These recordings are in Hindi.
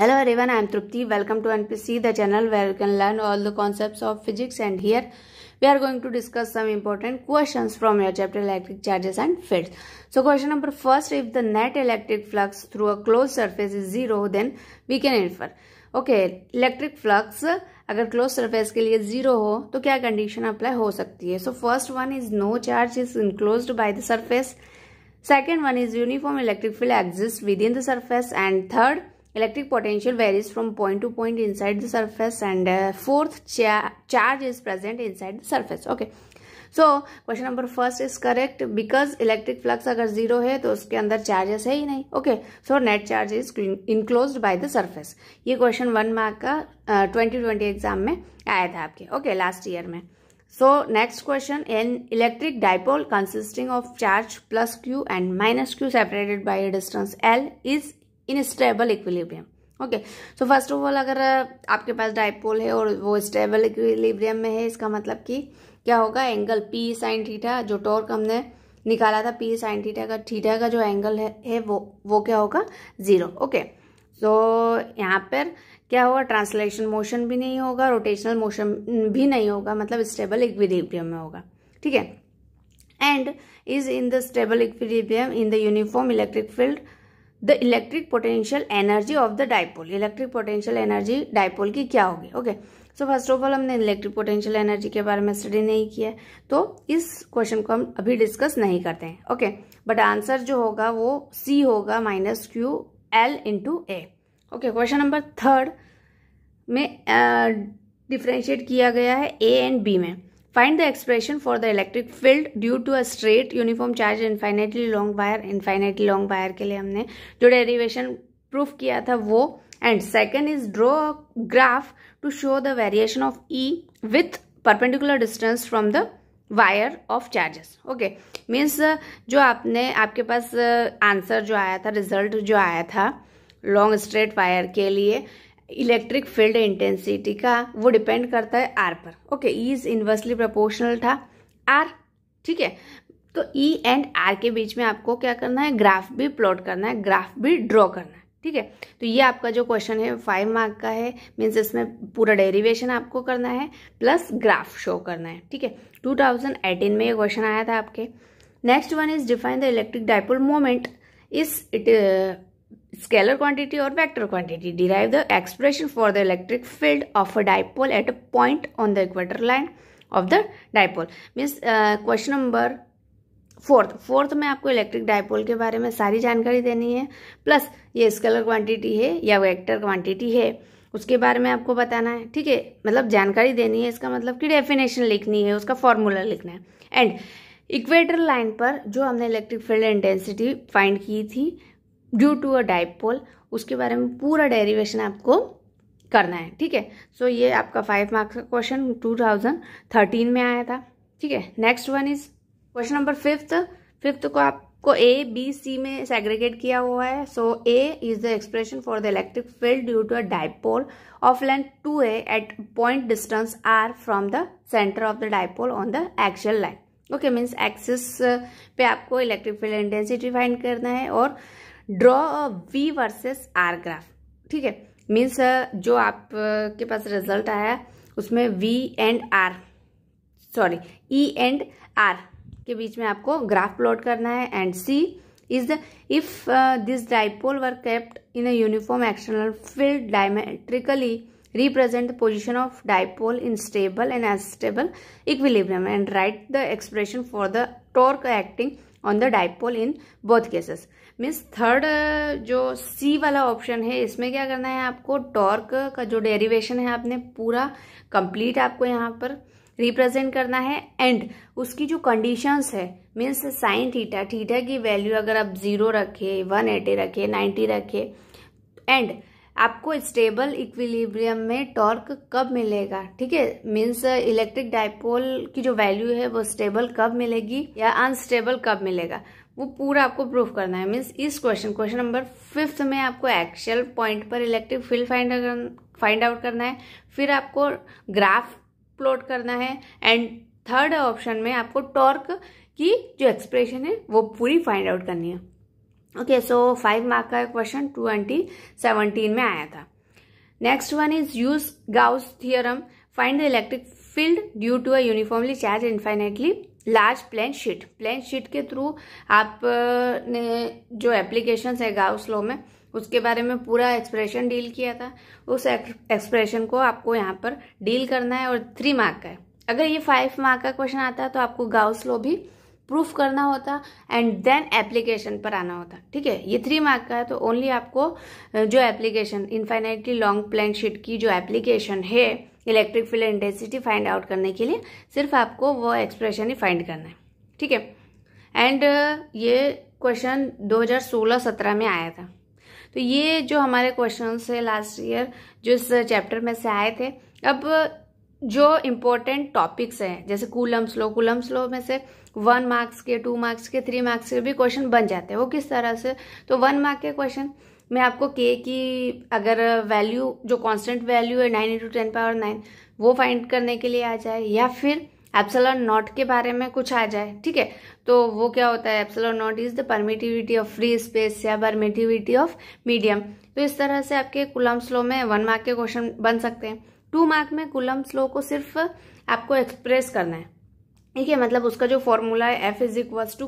Hello everyone, I am Trupti. Welcome to NPC, the channel where you can learn all the concepts of physics and here we are going to discuss some important questions from your chapter electric charges and fields. So question number first, if the net electric flux through a closed surface is zero, then we can infer. Okay, electric flux अगर क्लोज सरफेस के लिए जीरो हो तो क्या कंडीशन अप्लाई हो सकती है so first one is no charge is enclosed by the surface second one is uniform electric field exist within the surface and third electric potential varies from point to point inside the surface and uh, fourth cha charge is present inside the surface okay so question number first is correct because electric flux अगर जीरो है तो उसके अंदर चार्जेस है ही नहीं okay so net charge is enclose by the surface ये क्वेश्चन वन मार्क का ट्वेंटी ट्वेंटी एग्जाम में आया था आपके ओके लास्ट ईयर में so next question an electric dipole consisting of charge plus Q and minus Q separated by distance L is in stable equilibrium okay so first of all अगर uh, आपके पास डाइपोल है और वो स्टेबल इक्विलिब्रियम में है इसका मतलब कि क्या होगा एंगल पी साइन थीटा जो टॉर्क हमने निकाला था पी साइन थीटा का थीटा का जो एंगल है, है वो वो क्या होगा जीरो ओके सो यहाँ पर क्या होगा ट्रांसलेशन मोशन भी नहीं होगा रोटेशनल मोशन भी नहीं होगा मतलब स्टेबल इक्विलिब्रियम में होगा ठीक है and is in the stable equilibrium in the uniform electric field the electric potential energy of the dipole electric potential energy dipole की क्या होगी okay so first of all हमने इलेक्ट्रिक पोटेंशियल एनर्जी के बारे में स्टडी नहीं किया तो इस क्वेश्चन को हम अभी डिस्कस नहीं करते हैं ओके बट आंसर जो होगा वो सी होगा minus Q L into A okay question number third में डिफ्रेंशिएट uh, किया गया है ए एंड बी में Find the expression for the electric field due to a straight uniform charge infinitely long wire infinitely long wire के लिए हमने जो derivation proof किया था वो and second is draw a graph to show the variation of E with perpendicular distance from the wire of charges okay means जो आपने आपके पास आंसर जो आया था रिजल्ट जो आया था लॉन्ग स्ट्रेट वायर के लिए इलेक्ट्रिक फील्ड इंटेंसिटी का वो डिपेंड करता है आर पर okay E is inversely proportional था आर ठीक है तो ई एंड आर के बीच में आपको क्या करना है ग्राफ भी प्लॉट करना है ग्राफ भी ड्रॉ करना है ठीक है तो ये आपका जो क्वेश्चन है फाइव मार्क का है मीन्स इसमें पूरा डेरिवेशन आपको करना है प्लस ग्राफ शो करना है ठीक है 2018 में ये क्वेश्चन आया था आपके next one is define the electric dipole moment is it scalar quantity और vector quantity derive the expression for the electric field of a dipole at a point on the equator line of the dipole means question number fourth fourth में आपको इलेक्ट्रिक डायपोल के बारे में सारी जानकारी देनी है प्लस ये स्केलर क्वांटिटी है या वेक्टर क्वांटिटी है उसके बारे में आपको बताना है ठीक है मतलब जानकारी देनी है इसका मतलब कि डेफिनेशन लिखनी है उसका फॉर्मूला लिखना है एंड इक्वेटर लाइन पर जो हमने इलेक्ट्रिक फील्ड इंटेंसिटी फाइंड की थी ड्यू टू अ डाइपोल उसके बारे में पूरा डेरिवेशन आपको करना है ठीक है सो ये आपका फाइव मार्क्स का क्वेश्चन टू थाउजेंड थर्टीन में आया था ठीक है next one is question number fifth fifth को आपको ए बी सी में सेग्रीगेट किया हुआ है so A is the expression for the electric field due to a dipole of length two A at point distance R from the centre of the dipole on the axial line okay means axis पे आपको इलेक्ट्रिक फील्ड इंटेंसिटी फाइंड करना है और hmm. Draw a V versus R graph ठीक है मीन्स जो आपके पास रिजल्ट आया उसमें V and R sorry E and are के बीच में आपको ग्राफ प्लॉट करना है and C is the if this dipole were kept in a uniform external field diametrically represent the position of dipole in stable and unstable equilibrium and write the expression for the torque acting on the dipole in both cases means third जो सी वाला ऑप्शन है इसमें क्या करना है आपको टॉर्क का जो डेरिवेशन है आपने पूरा कंप्लीट आपको यहाँ पर रिप्रेजेंट करना है एंड उसकी जो कंडीशंस है मीन्स साइन थीटा थीटा की वैल्यू अगर आप जीरो रखे वन एटी रखे नाइन्टी रखे एंड आपको स्टेबल इक्विलिब्रियम में टॉर्क कब मिलेगा ठीक है मीन्स इलेक्ट्रिक डायपोल की जो वैल्यू है वो स्टेबल कब मिलेगी या अनस्टेबल कब मिलेगा वो पूरा आपको प्रूफ करना है मीन्स इस क्वेश्चन क्वेश्चन नंबर फिफ्थ में आपको एक्चुअल पॉइंट पर electric field find find out करना है फिर आपको ग्राफ प्लॉट करना है एंड थर्ड ऑप्शन में आपको टॉर्क की जो एक्सप्रेशन है वो पूरी फाइंड आउट करनी है ओके सो फाइव मार्क का क्वेश्चन ट्वेंटी सेवनटीन में आया था next one is use Gauss theorem find the electric field due to a uniformly charged infinitely large plane sheet plane sheet के थ्रू आप uh, ने जो एप्लीकेशन है गाउस लो में उसके बारे में पूरा एक्सप्रेशन डील किया था उस एक्सप्रेशन को आपको यहाँ पर डील करना है और थ्री मार्क का है अगर ये फाइव मार्क का क्वेश्चन आता है तो आपको गाउस लो भी प्रूफ करना होता एंड देन एप्लीकेशन पर आना होता ठीक है ये थ्री मार्क का है तो ओनली आपको जो application infinitely long plane sheet की जो एप्लीकेशन है electric field intensity find out करने के लिए सिर्फ आपको वो एक्सप्रेशन ही फाइंड करना है ठीक है एंड ये क्वेश्चन 2016-17 में आया था तो ये जो हमारे क्वेश्चन है लास्ट ईयर जो इस चैप्टर में से आए थे अब जो इम्पोर्टेंट टॉपिक्स हैं जैसे कूलम स्लो कूलम स्लो में से वन मार्क्स के टू मार्क्स के थ्री मार्क्स के भी क्वेश्चन बन जाते हैं वो किस तरह से तो वन मार्क के क्वेश्चन मैं आपको के की अगर वैल्यू जो कांस्टेंट वैल्यू है nine into ten power nine वो फाइंड करने के लिए आ जाए या फिर एप्सलॉन नॉट के बारे में कुछ आ जाए ठीक है तो वो क्या होता है epsilon naught is the permittivity of free space या परमिटिविटी ऑफ मीडियम तो इस तरह से आपके कुलम स्लो में वन मार्क के क्वेश्चन बन सकते हैं टू मार्क में कुलम स्लो को सिर्फ आपको एक्सप्रेस करना है ठीक है मतलब उसका जो फॉर्मूला है F is equals to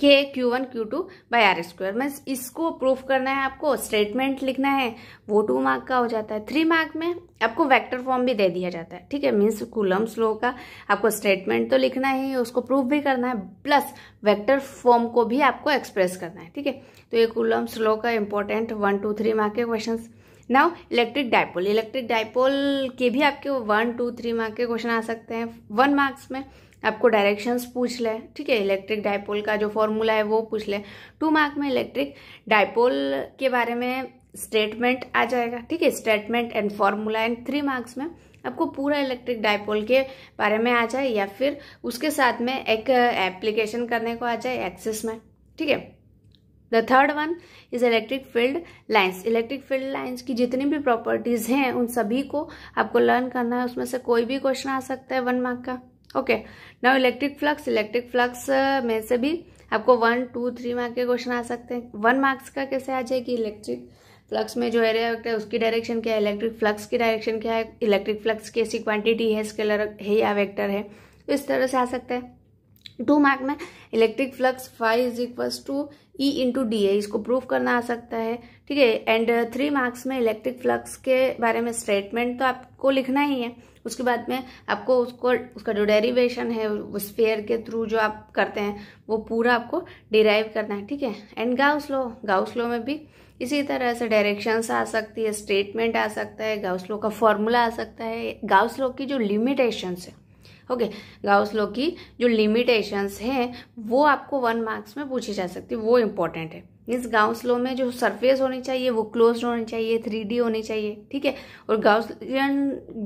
K Q one Q two by R square मैं इसको प्रूफ करना है आपको स्टेटमेंट लिखना है वो टू मार्क का हो जाता है थ्री मार्क में आपको वेक्टर फॉर्म भी दे दिया जाता है ठीक है मीन्स कुलम लो का आपको स्टेटमेंट तो लिखना ही है उसको प्रूफ भी करना है प्लस वेक्टर फॉर्म को भी आपको एक्सप्रेस करना है ठीक है तो ये कुलम्स लो का important one two three mark के question now electric dipole electric dipole के भी आपके वन टू थ्री मार्क के क्वेश्चन आ सकते हैं वन मार्क्स में आपको डायरेक्शंस पूछ ले ठीक है इलेक्ट्रिक डायपोल का जो फॉर्मूला है वो पूछ ले टू मार्क में इलेक्ट्रिक डायपोल के बारे में स्टेटमेंट आ जाएगा ठीक है statement and formula and three marks में आपको पूरा इलेक्ट्रिक डायपोल के बारे में आ जाए या फिर उसके साथ में एक एप्लीकेशन uh, करने को आ जाए एक्सेस में ठीक है the third one is electric field lines electric field lines की जितनी भी प्रॉपर्टीज़ हैं उन सभी को आपको लर्न करना है उसमें से कोई भी क्वेश्चन आ सकता है वन मार्क का okay now electric flux electric flux में से भी आपको वन टू थ्री मार्क के क्वेश्चन आ सकते हैं वन मार्क्स का कैसे आ जाएगी इलेक्ट्रिक फ्लक्स में जो एरिया वेक्टर है उसकी डायरेक्शन क्या है इलेक्ट्रिक फ्लक्स की डायरेक्शन क्या है इलेक्ट्रिक फ्लक्स कैसी क्वांटिटी है स्केलर है या वेक्टर है तो इस तरह से आ सकता है टू मार्क में electric flux phi is equals to E into D है इसको प्रूव करना आ सकता है ठीक है एंड थ्री मार्क्स में इलेक्ट्रिक फ्लक्स के बारे में स्टेटमेंट तो आपको लिखना ही है उसके बाद में आपको उसको उसका जो डेरिवेशन है उस फेयर के थ्रू जो आप करते हैं वो पूरा आपको डिराइव करना है ठीक है and Gauss law Gauss law में भी इसी तरह से डायरेक्शंस आ सकती है स्टेटमेंट आ सकता है गाउस लो का फॉर्मूला आ सकता है गाउस लो की जो लिमिटेशंस है ओके गाउस लो की जो लिमिटेशंस हैं वो आपको वन मार्क्स में पूछी जा सकती है वो इम्पोर्टेंट है मीन्स गाउस लो में जो सरफेस होनी चाहिए वो क्लोज होनी चाहिए थ्री होनी चाहिए ठीक है और गाउस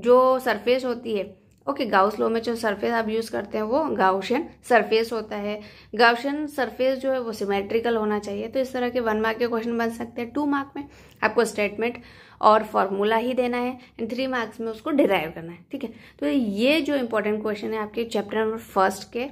जो सरफेस होती है ओके गाउस लो में जो सरफेस आप यूज़ करते हैं वो गाउशन सरफेस होता है गाउशन सरफेस जो है वो सिमेट्रिकल होना चाहिए तो इस तरह के वन मार्क के क्वेश्चन बन सकते हैं टू मार्क में आपको स्टेटमेंट और फॉर्मूला ही देना है एंड थ्री मार्क्स में उसको डिराइव करना है ठीक है तो ये जो इंपॉर्टेंट क्वेश्चन है आपके चैप्टर नंबर फर्स्ट के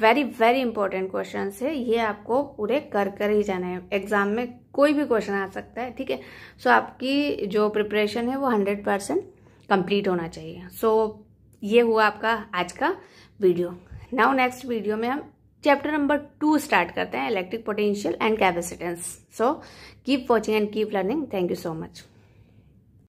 वेरी वेरी इंपॉर्टेंट क्वेश्चन है ये आपको पूरे कर कर ही जाना है एग्जाम में कोई भी क्वेश्चन आ सकता है ठीक है सो आपकी जो प्रिपरेशन है वो हंड्रेड परसेंट कंप्लीट होना चाहिए सो so, ये हुआ आपका आज का वीडियो नाउ नेक्स्ट वीडियो में हम चैप्टर नंबर टू स्टार्ट करते हैं electric potential and capacitance so keep watching and keep learning thank you so much